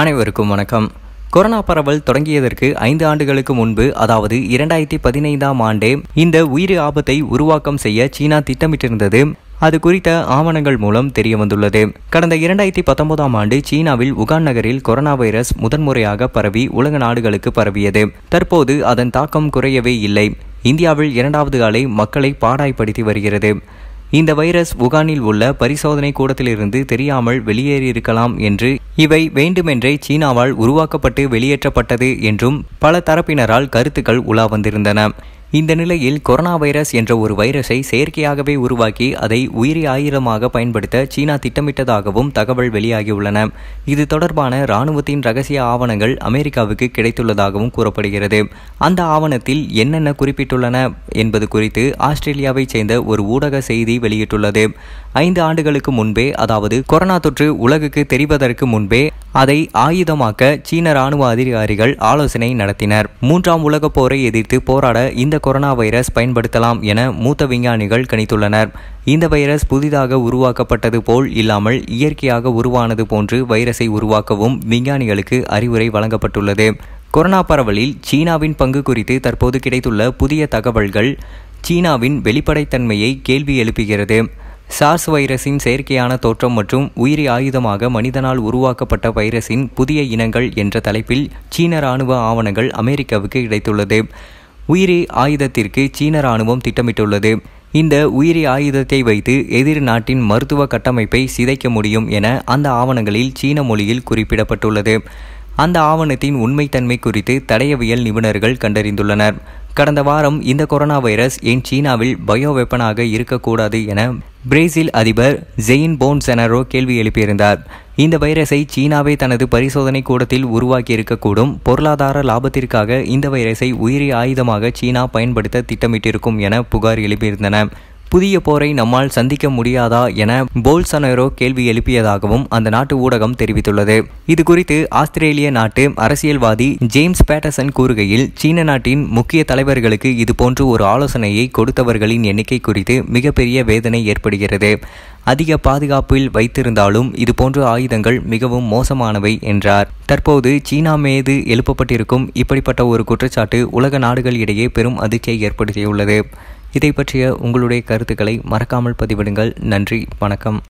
அனைவருக்கும் வணக்கம் கொரோனா பரவல் தொடங்கியதற்கு ஐந்து ஆண்டுகளுக்கு முன்பு அதாவது இரண்டாயிரத்தி பதினைந்தாம் ஆண்டே இந்த உயிரி ஆபத்தை உருவாக்கம் செய்ய சீனா திட்டமிட்டிருந்தது அது குறித்த ஆவணங்கள் மூலம் தெரிய வந்துள்ளது கடந்த இரண்டாயிரத்தி பத்தொன்பதாம் ஆண்டு சீனாவில் உகான் நகரில் கொரோனா வைரஸ் முதன்முறையாக பரவி உலக நாடுகளுக்கு பரவியது தற்போது அதன் தாக்கம் குறையவே இல்லை இந்தியாவில் இரண்டாவது அலை மக்களை பாடாய்ப்படுத்தி வருகிறது இந்த வைரஸ் உகானில் உள்ள பரிசோதனை கூடத்திலிருந்து தெரியாமல் வெளியேறியிருக்கலாம் என்று இவை வேண்டுமென்றே சீனாவால் உருவாக்கப்பட்டு வெளியேற்றப்பட்டது என்றும் பல தரப்பினரால் கருத்துக்கள் உலா வந்திருந்தன இந்த நிலையில் கொரோனா வைரஸ் என்ற ஒரு வைரஸை செயற்கையாகவே உருவாக்கி அதை உயிரி ஆயுதமாக பயன்படுத்த சீனா திட்டமிட்டதாகவும் தகவல் வெளியாகியுள்ளன இது தொடர்பான ராணுவத்தின் ரகசிய ஆவணங்கள் அமெரிக்காவுக்கு கிடைத்துள்ளதாகவும் கூறப்படுகிறது அந்த ஆவணத்தில் என்னென்ன குறிப்பிட்டுள்ளன என்பது குறித்து ஆஸ்திரேலியாவைச் சேர்ந்த ஒரு ஊடக செய்தி வெளியிட்டுள்ளது ஐந்து ஆண்டுகளுக்கு முன்பே அதாவது கொரோனா தொற்று உலகுக்கு தெரிவதற்கு முன்பே அதை ஆயுதமாக்க சீன ராணுவ அதிகாரிகள் ஆலோசனை நடத்தினர் மூன்றாம் உலகப் போரை எதிர்த்து போராட இந்த கொரோனா வைரஸ் பயன்படுத்தலாம் என மூத்த விஞ்ஞானிகள் கணித்துள்ளனர் இந்த வைரஸ் புதிதாக உருவாக்கப்பட்டது போல் இல்லாமல் இயற்கையாக உருவானது போன்று வைரஸை உருவாக்கவும் விஞ்ஞானிகளுக்கு அறிவுரை வழங்கப்பட்டுள்ளது கொரோனா பரவலில் சீனாவின் பங்கு குறித்து தற்போது கிடைத்துள்ள புதிய தகவல்கள் சீனாவின் வெளிப்படைத்தன்மையை கேள்வி எழுப்புகிறது சார்ஸ் வைரஸின் செயற்கையான தோற்றம் மற்றும் உயிரி ஆயுதமாக மனிதனால் உருவாக்கப்பட்ட வைரஸின் புதிய இனங்கள் என்ற தலைப்பில் சீன இராணுவ ஆவணங்கள் அமெரிக்காவுக்கு கிடைத்துள்ளது உயிரி ஆயுதத்திற்கு சீன ராணுவம் திட்டமிட்டுள்ளது இந்த உயிரி ஆயுதத்தை வைத்து எதிர் நாட்டின் மருத்துவ கட்டமைப்பை சிதைக்க முடியும் என அந்த ஆவணங்களில் சீன மொழியில் குறிப்பிடப்பட்டுள்ளது அந்த ஆவணத்தின் உண்மைத்தன்மை குறித்து தடயவியல் நிபுணர்கள் கண்டறிந்துள்ளனர் கடந்த வாரம் இந்த கொரோனா வைரஸ் ஏன் சீனாவில் பயோ வெப்பனாக இருக்கக்கூடாது என பிரேசில் அதிபர் ஜெயின் போன் செனரோ கேள்வி எழுப்பியிருந்தார் இந்த வைரஸை சீனாவே தனது பரிசோதனை கூடத்தில் உருவாக்கி இருக்கக்கூடும் பொருளாதார லாபத்திற்காக இந்த வைரஸை உயிரி ஆயுதமாக சீனா பயன்படுத்த திட்டமிட்டிருக்கும் என புகார் எழுப்பியிருந்தன புதிய போரை நம்மால் சந்திக்க முடியாதா என போல்சனரோ கேள்வி எழுப்பியதாகவும் அந்த நாட்டு ஊடகம் தெரிவித்துள்ளது இது குறித்து ஆஸ்திரேலிய நாட்டு அரசியல்வாதி ஜேம்ஸ் பேட்டர்சன் கூறுகையில் சீன நாட்டின் முக்கிய தலைவர்களுக்கு இதுபோன்று ஒரு ஆலோசனையை கொடுத்தவர்களின் எண்ணிக்கை குறித்து மிகப்பெரிய வேதனை ஏற்படுகிறது அதிக பாதுகாப்பில் வைத்திருந்தாலும் இதுபோன்ற ஆயுதங்கள் மிகவும் மோசமானவை என்றார் தற்போது சீனா மீது எழுப்பப்பட்டிருக்கும் இப்படிப்பட்ட ஒரு குற்றச்சாட்டு உலக நாடுகள் இடையே பெரும் அதிர்ச்சியை ஏற்படுத்தியுள்ளது இதை பற்றிய உங்களுடைய கருத்துக்களை மறக்காமல் பதிவிடுங்கள் நன்றி வணக்கம்